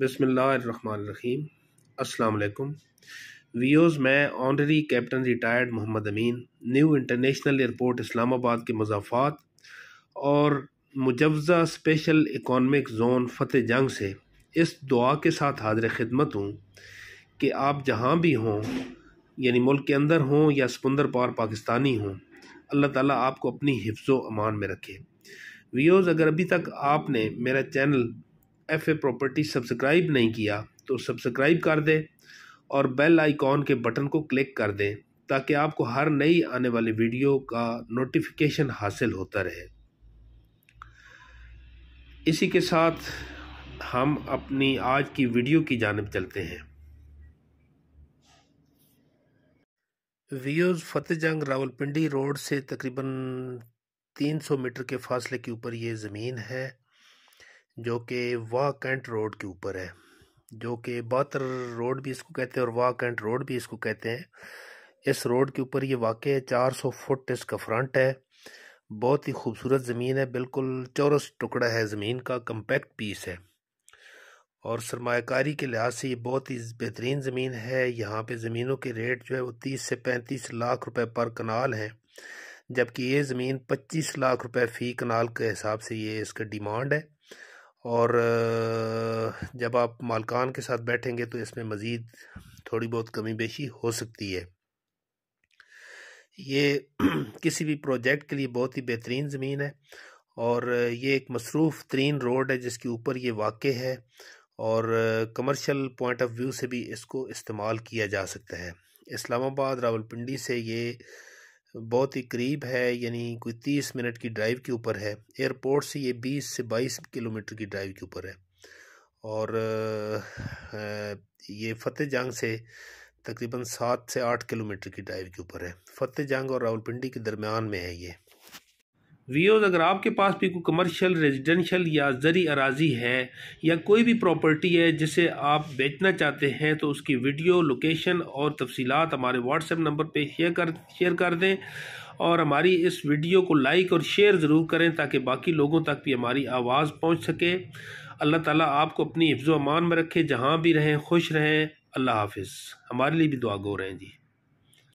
बसमीम अल्लाम वीओज़ मैं honorary captain retired Mohammad Amin new international airport Islamabad के मजाफात और मुजवज़ा special economic zone Fateh Jang से इस दुआ के साथ हाजिर खिदमत हूँ कि आप जहाँ भी हों यानी मुल्क के अंदर हों या समुंदर पार पाकिस्तानी हों अल्लाह ताला आपको अपनी हिफ्ज़ अमान में रखे वीओज़ अगर अभी तक आपने मेरा channel F A property subscribe नहीं किया तो सब्सक्राइब कर दें और बेल आइकॉन के बटन को क्लिक कर दें ताकि आपको हर नई आने वाली वीडियो का नोटिफिकेशन हासिल होता रहे इसी के साथ हम अपनी आज की वीडियो की जानब चलते हैं व्यूज़ फतेहजंग रावलपिंडी रोड से तकरीबन 300 मीटर के फासले के ऊपर ये ज़मीन है जो कि वाह कैंट रोड के ऊपर है जो कि बातर रोड भी इसको कहते हैं और वाह कैंट रोड भी इसको कहते हैं इस रोड के ऊपर ये वाक़ है चार सौ फुट इसका फ्रंट है बहुत ही खूबसूरत ज़मीन है बिल्कुल चौरस टुकड़ा है ज़मीन का कम्पैक्ट पीस है और सरमाकारी के लिहाज से ये बहुत ही बेहतरीन ज़मीन है यहाँ पे ज़मीनों के रेट जो है वो तीस से पैंतीस लाख रुपए पर कनाल हैं जबकि ये ज़मीन पच्चीस लाख रुपए फ़ी कनाल के हिसाब से ये इसका डिमांड है और जब आप मालकान के साथ बैठेंगे तो इसमें मज़ीद थोड़ी बहुत कमी बेशी हो सकती है ये किसी भी प्रोजेक्ट के लिए बहुत ही बेहतरीन ज़मीन है और ये एक मसरूफ़ तरीन रोड है जिसके ऊपर ये वाक़ है और कमर्शियल पॉइंट ऑफ व्यू से भी इसको इस्तेमाल किया जा सकता है इस्लामाबाद रावलपिंडी से ये बहुत ही करीब है यानी कोई तीस मिनट की ड्राइव के ऊपर है एयरपोर्ट से ये बीस से बाईस किलोमीटर की ड्राइव के ऊपर है और ये फतेह जंग से तकरीबन सात से आठ किलोमीटर की ड्राइव के ऊपर है फतेह जंग और रावलपिंडी के दरमियान में है ये वीओज अगर आपके पास भी कोई कमर्शियल रेजिडेंशियल या जरी अराजी है या कोई भी प्रॉपर्टी है जिसे आप बेचना चाहते हैं तो उसकी वीडियो लोकेशन और तफसीत हमारे व्हाट्सएप नंबर पर शेयर कर शेयर कर दें और हमारी इस वीडियो को लाइक और शेयर ज़रूर करें ताकि बाकी लोगों तक भी हमारी आवाज़ पहुँच सके अल्लाह ताली आपको अपनी हिफ्ज़ अमान में रखे जहाँ भी रहें खुश रहें अल्लाह हाफ़ हमारे लिए भी दुआ गो रहें जी